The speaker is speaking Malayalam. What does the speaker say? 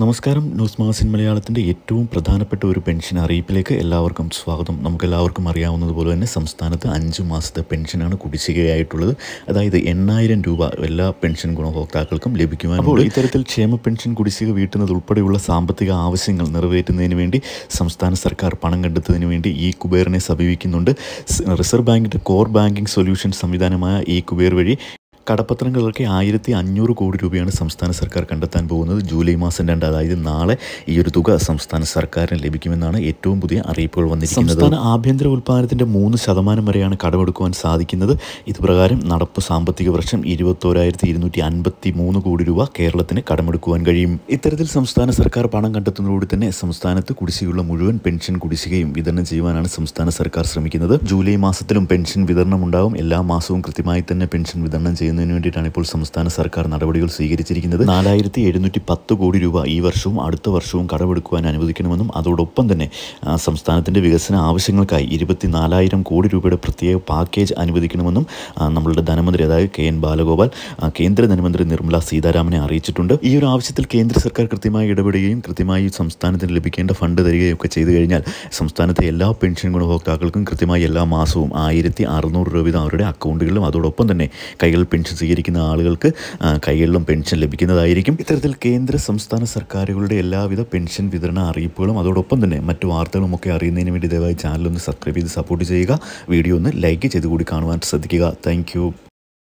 നമസ്കാരം ന്യൂസ് മാസിൻ മലയാളത്തിൻ്റെ ഏറ്റവും പ്രധാനപ്പെട്ട ഒരു പെൻഷൻ അറിയിപ്പിലേക്ക് എല്ലാവർക്കും സ്വാഗതം നമുക്കെല്ലാവർക്കും അറിയാവുന്നതുപോലെ തന്നെ സംസ്ഥാനത്ത് അഞ്ച് മാസത്തെ പെൻഷനാണ് കുടിശ്ശികയായിട്ടുള്ളത് അതായത് എണ്ണായിരം രൂപ എല്ലാ പെൻഷൻ ഗുണഭോക്താക്കൾക്കും ലഭിക്കുവാൻ അപ്പോൾ ഇത്തരത്തിൽ ക്ഷേമ പെൻഷൻ കുടിശ്ശിക വീട്ടുന്നത് ഉൾപ്പെടെയുള്ള സാമ്പത്തിക ആവശ്യങ്ങൾ നിറവേറ്റുന്നതിന് വേണ്ടി സംസ്ഥാന സർക്കാർ പണം കണ്ടെത്തുന്നതിന് വേണ്ടി ഈ കുബേറിനെ സമീപിക്കുന്നുണ്ട് റിസർവ് ബാങ്കിൻ്റെ കോർ ബാങ്കിംഗ് സൊല്യൂഷൻ സംവിധാനമായ ഈ കുബേർ വഴി കടപ്പത്രങ്ങൾക്ക് ആയിരത്തി അഞ്ഞൂറ് കോടി രൂപയാണ് സംസ്ഥാന സർക്കാർ കണ്ടെത്താൻ പോകുന്നത് ജൂലൈ മാസം രണ്ട് അതായത് നാളെ ഈ ഒരു തുക സംസ്ഥാന സർക്കാരിന് ലഭിക്കുമെന്നാണ് ഏറ്റവും പുതിയ അറിയിപ്പുകൾ വന്നിരിക്കുന്നത് സംസ്ഥാന ആഭ്യന്തര ഉൽപ്പാദനത്തിൻ്റെ മൂന്ന് ശതമാനം വരെയാണ് കടമെടുക്കുവാൻ സാധിക്കുന്നത് ഇതുപ്രകാരം നടപ്പ് സാമ്പത്തിക വർഷം ഇരുപത്തോരായിരത്തി ഇരുന്നൂറ്റി അൻപത്തി മൂന്ന് കോടി രൂപ കേരളത്തിന് കടമെടുക്കുവാൻ കഴിയും ഇത്തരത്തിൽ സംസ്ഥാന സർക്കാർ പണം കണ്ടെത്തുന്നതോടെ തന്നെ സംസ്ഥാനത്ത് കുടിശ്ശികയുള്ള മുഴുവൻ പെൻഷൻ കുടിശ്ശികയും വിതരണം ചെയ്യുവാനാണ് സംസ്ഥാന സർക്കാർ ശ്രമിക്കുന്നത് ജൂലൈ മാസത്തിലും പെൻഷൻ വിതരണം ഉണ്ടാവും എല്ലാ മാസവും കൃത്യമായി തന്നെ പെൻഷൻ വിതരണം ചെയ്യുന്നത് ചെയ്യുന്നതിന് വേണ്ടിയിട്ടാണ് ഇപ്പോൾ സംസ്ഥാന സർക്കാർ നടപടികൾ സ്വീകരിച്ചിരിക്കുന്നത് നാലായിരത്തി എഴുന്നൂറ്റി പത്ത് കോടി രൂപ ഈ വർഷവും അടുത്ത വർഷവും കടമെടുക്കുവാൻ അനുവദിക്കണമെന്നും അതോടൊപ്പം തന്നെ സംസ്ഥാനത്തിൻ്റെ വികസന ആവശ്യങ്ങൾക്കായി ഇരുപത്തി നാലായിരം കോടി രൂപയുടെ പ്രത്യേക പാക്കേജ് അനുവദിക്കണമെന്നും നമ്മളുടെ ധനമന്ത്രി അതായത് കെ എൻ ബാലഗോപാൽ കേന്ദ്ര ധനമന്ത്രി നിർമ്മല സീതാരാമനെ അറിയിച്ചിട്ടുണ്ട് ഈ ഒരു ആവശ്യത്തിൽ കേന്ദ്ര സർക്കാർ കൃത്യമായി ഇടപെടുകയും കൃത്യമായി സംസ്ഥാനത്തിന് ലഭിക്കേണ്ട ഫണ്ട് തരികയും ഒക്കെ ചെയ്തു കഴിഞ്ഞാൽ സംസ്ഥാനത്തെ എല്ലാ പെൻഷൻ ഗുണഭോക്താക്കൾക്കും കൃത്യമായി എല്ലാ മാസവും ആയിരത്തി അറുന്നൂറ് രൂപ അവരുടെ അക്കൗണ്ടുകളിലും അതോടൊപ്പം തന്നെ കൈകളിൽ പെൻഷൻ സ്വീകരിക്കുന്ന ആളുകൾക്ക് കൈകളിലും പെൻഷൻ ലഭിക്കുന്നതായിരിക്കും ഇത്തരത്തിൽ കേന്ദ്ര സംസ്ഥാന സർക്കാരുകളുടെ എല്ലാവിധ പെൻഷൻ വിതരണ അറിയിപ്പുകളും അതോടൊപ്പം തന്നെ മറ്റു വാർത്തകളും ഒക്കെ അറിയുന്നതിന് വേണ്ടി ദയവായി ചാനൽ ഒന്ന് സബ്സ്ക്രൈബ് ചെയ്ത് സപ്പോർട്ട് ചെയ്യുക വീഡിയോ ഒന്ന് ലൈക്ക് ചെയ്ത് കൂടി കാണുവാൻ ശ്രദ്ധിക്കുക താങ്ക്